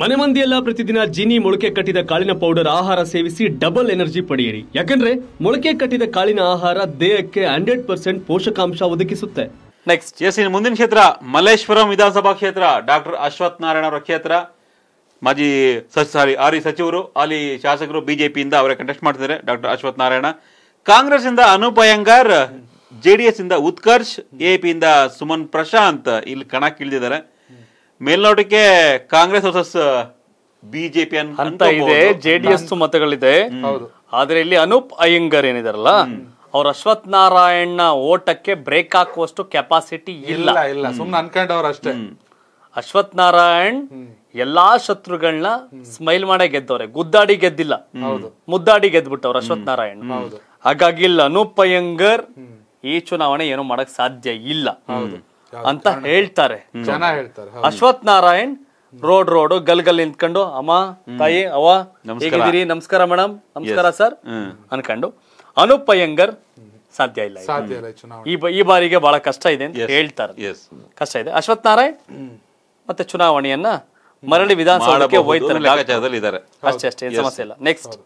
ಮನೆ ಮಂದಿಯೆಲ್ಲ ಪ್ರತಿದಿನ ಜೀನಿ ಮೊಳಕೆ ಕಟ್ಟಿದ ಕಾಳಿನ ಪೌಡರ್ ಆಹಾರ ಸೇವಿಸಿ ಡಬಲ್ ಎನರ್ಜಿ ಪಡೆಯಿರಿ ಯಾಕಂದ್ರೆ ಮೊಳಕೆ ಕಟ್ಟಿದ ಕಾಳಿನ ಆಹಾರ ದೇಹಕ್ಕೆ ಹಂಡ್ರೆಡ್ ಪರ್ಸೆಂಟ್ ಪೋಷಕಾಂಶ ಒದಗಿಸುತ್ತೆ ನೆಕ್ಸ್ಟ್ ಎಸ್ ಮುಂದಿನ ಕ್ಷೇತ್ರ ಮಲ್ಲೇಶ್ವರಂ ವಿಧಾನಸಭಾ ಕ್ಷೇತ್ರ ಡಾಕ್ಟರ್ ಅಶ್ವಥ್ ನಾರಾಯಣ ಅವರ ಕ್ಷೇತ್ರ ಮಾಜಿ ಸಾರಿ ಆರಿ ಸಚಿವರು ಅಲ್ಲಿ ಶಾಸಕರು ಬಿಜೆಪಿಯಿಂದ ಅವರೇ ಕಂಟೆಸ್ಟ್ ಮಾಡ್ತಿದ್ದಾರೆ ಡಾಕ್ಟರ್ ಅಶ್ವಥ್ ನಾರಾಯಣ ಕಾಂಗ್ರೆಸ್ ಇಂದ ಅನೂಪ್ ಅಯ್ಯಂಗಾರ್ ಜೆಡಿಎಸ್ ಇಂದ ಉತ್ಕರ್ಷ್ ಪಿಯಿಂದ ಸುಮನ್ ಪ್ರಶಾಂತ್ ಇಲ್ಲಿ ಕಣಕ್ಕಿಳಿದಿದ್ದಾರೆ ಮೇಲ್ನೋಟಕ್ಕೆ ಕಾಂಗ್ರೆಸ್ ವರ್ಸಸ್ ಬಿಜೆಪಿ ಅಂತ ಇದೆ ಜೆಡಿಎಸ್ ಮತಗಳಿದೆ ಆದ್ರೆ ಇಲ್ಲಿ ಅನೂಪ್ ಅಯ್ಯಂಗರ್ ಏನಿದಾರಲ್ಲ ಅವ್ರ ಅಶ್ವಥ್ ನಾರಾಯಣ ಓಟಕ್ಕೆ ಬ್ರೇಕ್ ಹಾಕುವಷ್ಟು ಕೆಪಾಸಿಟಿ ಇಲ್ಲ ಇಲ್ಲ ಸುಮ್ಮನೆ ನಾರಾಯಣ್ ಎಲ್ಲಾ ಶತ್ರುಗಳನ್ನ ಸ್ಮೈಲ್ ಮಾಡೇ ಗೆದ್ದವ್ರೆ ಗುದ್ದಾಡಿ ಗೆದ್ದಿಲ್ಲ ಮುದ್ದಾಡಿ ಗೆದ್ಬಿಟ್ಟವ್ರ ಅಶ್ವಥ್ ನಾರಾಯಣ್ ಹಾಗಾಗಿ ಇಲ್ಲಿ ಅನೂಪ್ ಅಯ್ಯಂಗರ್ ಈ ಚುನಾವಣೆ ಏನು ಮಾಡಕ್ ಸಾಧ್ಯ ಇಲ್ಲ ಅಂತ ಹೇಳ್ತಾರೆ ಜನ ಅಶ್ವಥ್ ನಾರಾಯಣ್ ರೋಡ್ ರೋಡ್ ಗಲ್ ಗಲ್ ನಿಂತ್ಕೊಂಡು ಅಮ್ಮ ತಾಯಿ ಅವ ಹೇಗಿದ್ದೀರಿ ನಮಸ್ಕಾರ ಮೇಡಮ್ ನಮಸ್ಕಾರ ಸರ್ ಅನ್ಕೊಂಡು ಅನುಪ್ ಅಯ್ಯಂಗರ್ ಸಾಧ್ಯ ಇಲ್ಲ ಸಾಧ್ಯ ಈ ಬಾರಿಗೆ ಬಹಳ ಕಷ್ಟ ಇದೆ ಅಂತ ಹೇಳ್ತಾರೆ ಕಷ್ಟ ಇದೆ ಅಶ್ವಥ್ ನಾರಾಯಣ್ ಮತ್ತೆ ಚುನಾವಣೆಯನ್ನ ಮರಳಿ ವಿಧಾನಸಭೆ ಅಷ್ಟೇ ಅಷ್ಟೇ ಸಮಸ್ಯೆ ಇಲ್ಲ ನೆಕ್ಸ್ಟ್